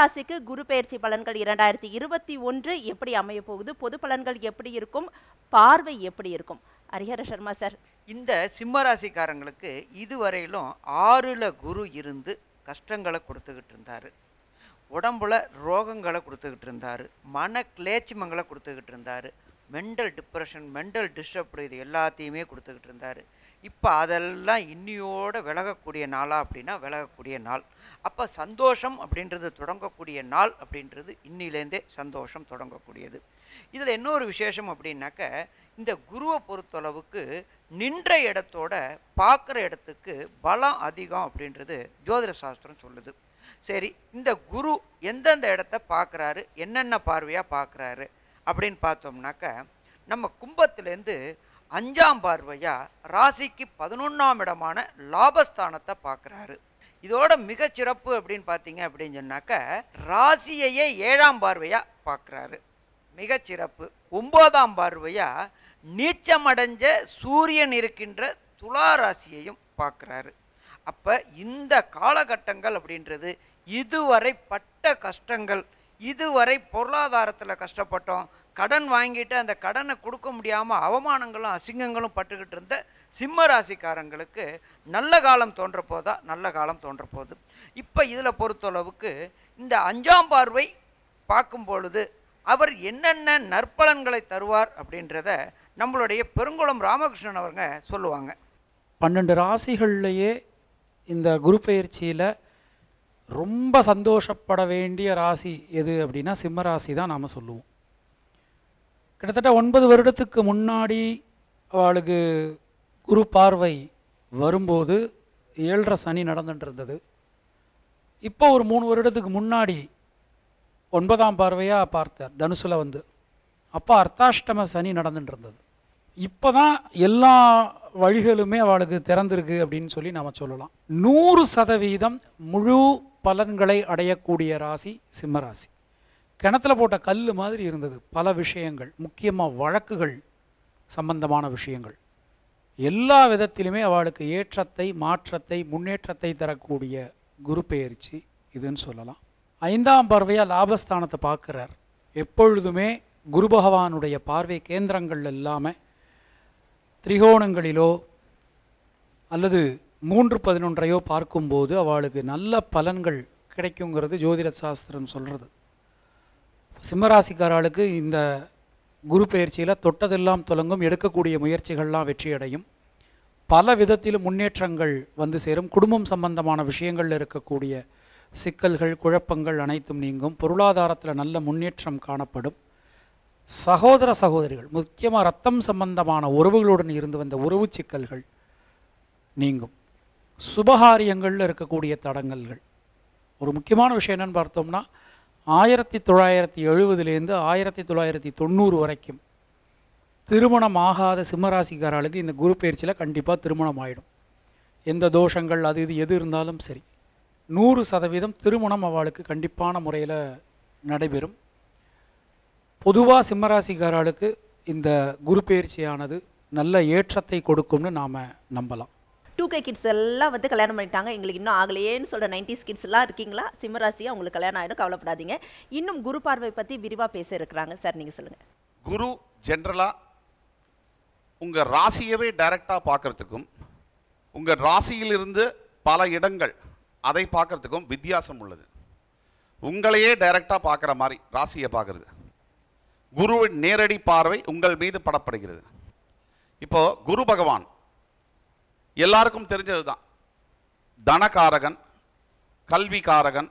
ராசிக்கு குரு பயிற்சி பலன்கள் இரண்டாயிரத்தி இருபத்தி ஒன்று எப்படி அமைய போகுது பொது பலன்கள் எப்படி இருக்கும் பார்வை எப்படி இருக்கும் ஹரிஹர சர்மா சார் இந்த சிம்ம ராசிக்காரங்களுக்கு இதுவரையிலும் ஆறில் குரு இருந்து கஷ்டங்களை கொடுத்துக்கிட்டு இருந்தார் உடம்புல ரோகங்களை கொடுத்துக்கிட்டு இருந்தார் மன கிளேச்சிமங்களை கொடுத்துக்கிட்டு இருந்தார் மென்டல் டிப்ரெஷன் மென்டல் டிஸ்டர்ப்டு இது எல்லாத்தையுமே கொடுத்துக்கிட்டு இருந்தார் இப்போ அதெல்லாம் இன்னியோடு விலகக்கூடிய நாளாக அப்படின்னா விலகக்கூடிய நாள் அப்போ சந்தோஷம் அப்படின்றது தொடங்கக்கூடிய நாள் அப்படின்றது இன்னிலேருந்தே சந்தோஷம் தொடங்கக்கூடியது இதில் இன்னொரு விசேஷம் அப்படின்னாக்க இந்த குருவை பொறுத்தளவுக்கு நின்ற இடத்தோட பார்க்குற இடத்துக்கு பலம் அதிகம் அப்படின்றது ஜோதிட சாஸ்திரம் சொல்லுது சரி இந்த குரு எந்தெந்த இடத்த பார்க்குறாரு என்னென்ன பார்வையாக பார்க்குறாரு அப்படின்னு பார்த்தோம்னாக்க நம்ம கும்பத்திலேருந்து அஞ்சாம் பார்வையாக ராசிக்கு பதினொன்றாம் இடமான லாபஸ்தானத்தை பார்க்குறாரு இதோட மிக சிறப்பு அப்படின்னு பார்த்தீங்க அப்படின்னு சொன்னாக்க ராசியையே ஏழாம் பார்வையாக பார்க்குறாரு மிக சிறப்பு ஒம்போதாம் பார்வையாக நீச்சமடைஞ்ச சூரியன் இருக்கின்ற துலா ராசியையும் பார்க்குறாரு அப்போ இந்த காலகட்டங்கள் அப்படின்றது இதுவரை பட்ட கஷ்டங்கள் இதுவரை பொருளாதாரத்தில் கஷ்டப்பட்டோம் கடன் வாங்கிட்டு அந்த கடனை கொடுக்க முடியாமல் அவமானங்களும் அசிங்கங்களும் பட்டுக்கிட்டு இருந்த சிம்ம ராசிக்காரங்களுக்கு நல்ல காலம் தோன்றப்போதா நல்ல காலம் தோன்றப்போகுது இப்போ இதில் பொறுத்தளவுக்கு இந்த அஞ்சாம் பார்வை பார்க்கும் பொழுது அவர் என்னென்ன நற்பலன்களை தருவார் அப்படின்றத நம்மளுடைய பெருங்குளம் ராமகிருஷ்ணன் அவருங்க சொல்லுவாங்க பன்னெண்டு ராசிகள்லேயே இந்த குரு பயிற்சியில் ரொம்ப சந்தோஷப்பட வேண்டிய ராசி எது அப்படின்னா சிம்ம ராசி தான் நாம் சொல்லுவோம் கிட்டத்தட்ட ஒன்பது வருடத்துக்கு முன்னாடி அவளுக்கு குரு பார்வை வரும்போது ஏழரை சனி நடந்துட்டு இருந்தது இப்போ ஒரு மூணு வருடத்துக்கு முன்னாடி ஒன்பதாம் பார்வையாக பார்த்தார் தனுசில் வந்து அப்போ அர்த்தாஷ்டம சனி நடந்துட்டு இருந்தது இப்போ தான் எல்லா வழிகளுமே அவளுக்கு திறந்திருக்கு அப்படின்னு சொல்லி நாம் சொல்லலாம் நூறு சதவீதம் முழு பலன்களை அடையக்கூடிய ராசி சிம்மராசி கிணத்துல போட்ட கல் மாதிரி இருந்தது பல விஷயங்கள் முக்கியமாக வழக்குகள் சம்பந்தமான விஷயங்கள் எல்லா விதத்திலுமே அவளுக்கு ஏற்றத்தை மாற்றத்தை முன்னேற்றத்தை தரக்கூடிய குரு பெயர்ச்சி இதுன்னு சொல்லலாம் ஐந்தாம் பார்வையாக லாபஸ்தானத்தை பார்க்குறார் எப்பொழுதுமே குரு பகவானுடைய பார்வை கேந்திரங்கள் எல்லாமே திரிகோணங்களிலோ அல்லது மூன்று பதினொன்றையோ பார்க்கும்போது அவளுக்கு நல்ல பலன்கள் கிடைக்குங்கிறது ஜோதிட சாஸ்திரம் சொல்கிறது சிம்மராசிக்காராளுக்கு இந்த குரு பயிற்சியில் தொட்டதெல்லாம் தொடங்கும் எடுக்கக்கூடிய முயற்சிகள்லாம் வெற்றியடையும் பல விதத்திலும் முன்னேற்றங்கள் வந்து சேரும் குடும்பம் சம்பந்தமான விஷயங்களில் இருக்கக்கூடிய சிக்கல்கள் குழப்பங்கள் அனைத்தும் நீங்கும் பொருளாதாரத்தில் நல்ல முன்னேற்றம் காணப்படும் சகோதர சகோதரிகள் முக்கியமாக ரத்தம் சம்பந்தமான உறவுகளுடன் இருந்து வந்த உறவு சிக்கல்கள் நீங்கும் சுபகாரியங்களில் இருக்கக்கூடிய தடங்கல்கள் ஒரு முக்கியமான விஷயம் என்னென்னு பார்த்தோம்னா ஆயிரத்தி தொள்ளாயிரத்தி எழுபதுலேருந்து ஆயிரத்தி தொள்ளாயிரத்தி தொண்ணூறு வரைக்கும் திருமணம் ஆகாத சிம்மராசிக்காரர்களுக்கு இந்த குரு பயிற்சியில் கண்டிப்பாக திருமணம் ஆகிடும் எந்த தோஷங்கள் அது இது எது இருந்தாலும் சரி நூறு சதவீதம் திருமணம் அவளுக்கு கண்டிப்பான முறையில் நடைபெறும் பொதுவாக சிம்மராசிக்காரர்களுக்கு இந்த குரு பயிற்சியானது நல்ல ஏற்றத்தை கொடுக்கும்னு நாம் நம்பலாம் டூ கே கிட்ஸ் எல்லாம் வந்து கல்யாணம் பண்ணிட்டாங்க எங்களுக்கு இன்னும் ஆகலையேன்னு சொல்கிற நைன்டிஸ் கிட்ஸ் எல்லாம் இருக்கீங்களா சிம்மராசியாக உங்களுக்கு கல்யாணம் ஆகிடும் கவலைப்படாதீங்க இன்னும் குரு பார்வை பற்றி விரிவாக பேச இருக்கிறாங்க சார் நீங்கள் சொல்லுங்கள் குரு ஜென்ரலாக உங்கள் ராசியவே டைரெக்டாக பார்க்குறதுக்கும் உங்கள் ராசியிலிருந்து பல இடங்கள் அதை பார்க்குறதுக்கும் வித்தியாசம் உள்ளது உங்களையே டைரெக்டாக பார்க்குற மாதிரி ராசியை பார்க்குறது குருவின் நேரடி பார்வை உங்கள் மீது படப்படுகிறது இப்போ குரு பகவான் எல்லாருக்கும் தெரிஞ்சது தான் தனகாரகன் கல்விக்காரகன்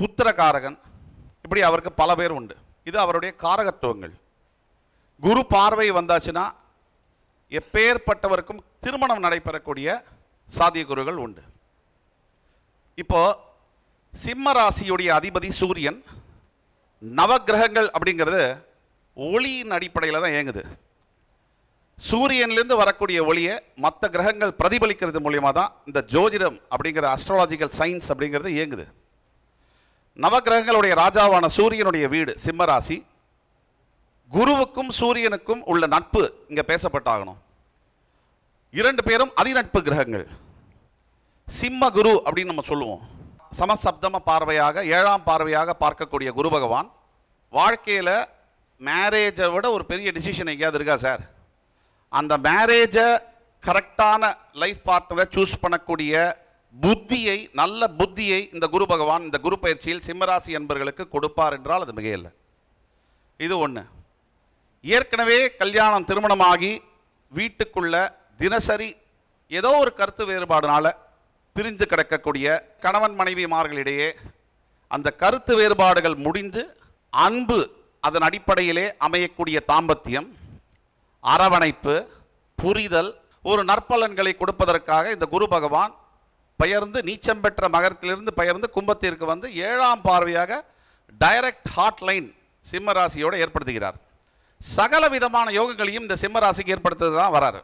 புத்திரகாரகன் இப்படி அவருக்கு பல பேர் உண்டு இது அவருடைய காரகத்துவங்கள் குரு பார்வை வந்தாச்சுன்னா எப்பேற்பட்டவருக்கும் திருமணம் நடைபெறக்கூடிய சாதிய குருகள் உண்டு இப்போ சிம்ம ராசியுடைய அதிபதி சூரியன் நவகிரகங்கள் அப்படிங்கிறது ஒளியின் அடிப்படையில் தான் இயங்குது சூரியன்லேருந்து வரக்கூடிய ஒளியை மற்ற கிரகங்கள் பிரதிபலிக்கிறது மூலியமாக தான் இந்த ஜோதிடம் அப்படிங்கிற அஸ்ட்ராலஜிக்கல் சயின்ஸ் அப்படிங்கிறது இயங்குது நவகிரகங்களுடைய ராஜாவான சூரியனுடைய வீடு சிம்மராசி குருவுக்கும் சூரியனுக்கும் உள்ள நட்பு இங்கே பேசப்பட்டாகணும் இரண்டு பேரும் அதிநட்பு கிரகங்கள் சிம்ம குரு அப்படின்னு நம்ம சொல்லுவோம் சமசப்தம பார்வையாக ஏழாம் பார்வையாக பார்க்கக்கூடிய குரு பகவான் வாழ்க்கையில் மேரேஜை விட ஒரு பெரிய டிசிஷன் எங்கேயாவது இருக்கா சார் அந்த மேரேஜை கரெக்டான லைஃப் பார்ட்னரை சூஸ் பண்ணக்கூடிய புத்தியை நல்ல புத்தியை இந்த குரு பகவான் இந்த குரு பயிற்சியில் சிம்மராசி என்பர்களுக்கு கொடுப்பார் என்றால் அது மிகையில்லை இது ஒன்று ஏற்கனவே கல்யாணம் திருமணமாகி வீட்டுக்குள்ள தினசரி ஏதோ ஒரு கருத்து வேறுபாடுனால பிரிந்து கிடக்கக்கூடிய கணவன் மனைவிமார்களிடையே அந்த கருத்து வேறுபாடுகள் முடிந்து அன்பு அதன் அடிப்படையிலே அமையக்கூடிய தாம்பத்தியம் அரவணைப்பு புரிதல் ஒரு நற்பலன்களை கொடுப்பதற்காக இந்த குரு பகவான் பெயர்ந்து நீச்சம் பெற்ற மகரத்திலிருந்து பெயர்ந்து கும்பத்திற்கு வந்து ஏழாம் பார்வையாக டைரக்ட் ஹாட்லைன் சிம்மராசியோடு ஏற்படுத்துகிறார் சகல விதமான யோகங்களையும் இந்த சிம்மராசிக்கு ஏற்படுத்துறது தான் வராரு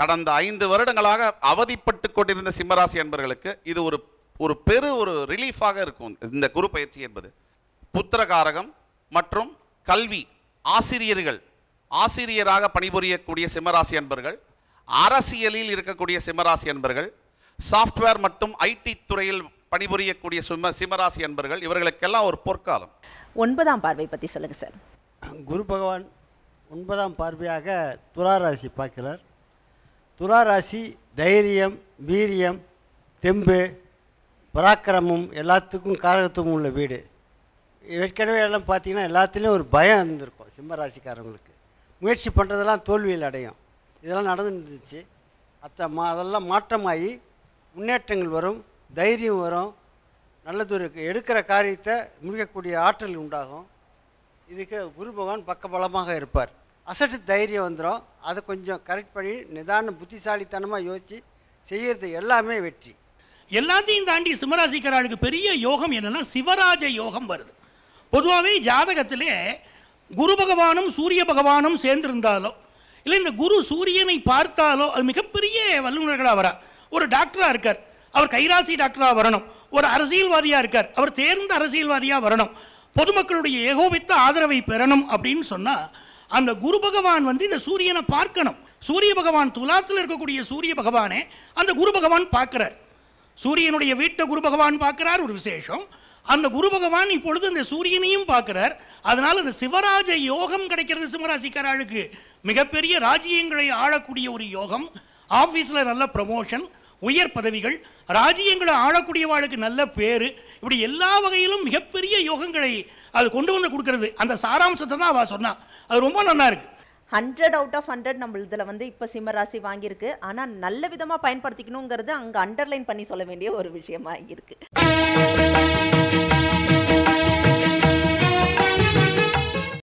கடந்த ஐந்து வருடங்களாக அவதிப்பட்டு கொண்டிருந்த சிம்மராசி என்பர்களுக்கு இது ஒரு ஒரு பெரு ஒரு ரிலீஃபாக இருக்கும் இந்த குரு பயிற்சி என்பது புத்திரகாரகம் மற்றும் கல்வி ஆசிரியர்கள் ஆசிரியராக பணிபுரியக்கூடிய சிம்மராசி அன்பர்கள் அரசியலில் இருக்கக்கூடிய சிம்மராசி அன்பர்கள் சாஃப்ட்வேர் மற்றும் ஐடி துறையில் பணிபுரியக்கூடிய சிம்ம சிம்மராசி அன்பர்கள் இவர்களுக்கெல்லாம் ஒரு பொற்காலம் ஒன்பதாம் பார்வை பற்றி சொல்லுங்கள் சார் குரு பகவான் ஒன்பதாம் பார்வையாக துளாராசி பார்க்கிறார் துளாராசி தைரியம் வீரியம் தெம்பு பராக்கிரமம் எல்லாத்துக்கும் காரகத்துவம் உள்ள வீடு ஏற்கனவே எல்லாம் பார்த்தீங்கன்னா எல்லாத்துலேயும் ஒரு பயம் இருந்திருக்கும் சிம்மராசிக்காரங்களுக்கு முயற்சி பண்ணுறதெல்லாம் தோல்வியில் அடையும் இதெல்லாம் நடந்துருந்துச்சு அத்த மா அதெல்லாம் மாற்றமாகி முன்னேற்றங்கள் வரும் தைரியம் வரும் இருக்குது எடுக்கிற காரியத்தை முடிக்கக்கூடிய ஆற்றல் உண்டாகும் இதுக்கு குரு பகவான் பக்கபலமாக இருப்பார் அசட்டு தைரியம் வந்துடும் அதை கொஞ்சம் கரெக்ட் பண்ணி நிதான புத்திசாலித்தனமாக யோசித்து செய்கிறது எல்லாமே வெற்றி எல்லாத்தையும் தாண்டி சிம்மராசிக்காரர்களுக்கு பெரிய யோகம் என்னென்னா சிவராஜ யோகம் வருது பொதுவாகவே ஜாதகத்திலே குரு பகவானும் சூரிய பகவானும் சேர்ந்திருந்தாலோ இல்லை இந்த குரு சூரியனை பார்த்தாலோ அது மிகப்பெரிய வல்லுநர்களாக வரா ஒரு டாக்டராக இருக்கார் அவர் கைராசி டாக்டராக வரணும் ஒரு அரசியல்வாதியாக இருக்கார் அவர் தேர்ந்த அரசியல்வாதியாக வரணும் பொதுமக்களுடைய ஏகோபித்த ஆதரவை பெறணும் அப்படின்னு சொன்னால் அந்த குரு பகவான் வந்து இந்த சூரியனை பார்க்கணும் சூரிய பகவான் துலாத்தில் இருக்கக்கூடிய சூரிய பகவானே அந்த குரு பகவான் பார்க்குறார் சூரியனுடைய வீட்டை குரு பகவான் பார்க்குறார் ஒரு விசேஷம் அந்த குரு பகவான் இப்பொழுது இந்த சூரியனையும் பார்க்குறார் அதனால் அந்த சிவராஜ யோகம் கிடைக்கிறது சிம்மராசிக்காராளுக்கு மிகப்பெரிய ராஜ்யங்களை ஆளக்கூடிய ஒரு யோகம் ஆஃபீஸில் நல்ல ப்ரமோஷன் உயர் பதவிகள் ராஜ்யங்களை ஆளக்கூடியவாளுக்கு நல்ல பேர் இப்படி எல்லா வகையிலும் மிகப்பெரிய யோகங்களை அது கொண்டு வந்து கொடுக்கறது அந்த சாராம்சத்தை தான் அவ சொன்னான் அது ரொம்ப நல்லா இருக்குது ஹண்ட்ரட் அவுட் ஆஃப் ஹண்ட்ரட் நம்ம இதில் வந்து இப்போ சிம்மராசி வாங்கியிருக்கு ஆனால் நல்ல விதமாக பயன்படுத்திக்கணுங்கிறது அங்கே அண்டர்லைன் பண்ணி சொல்ல வேண்டிய ஒரு விஷயமா இருக்குது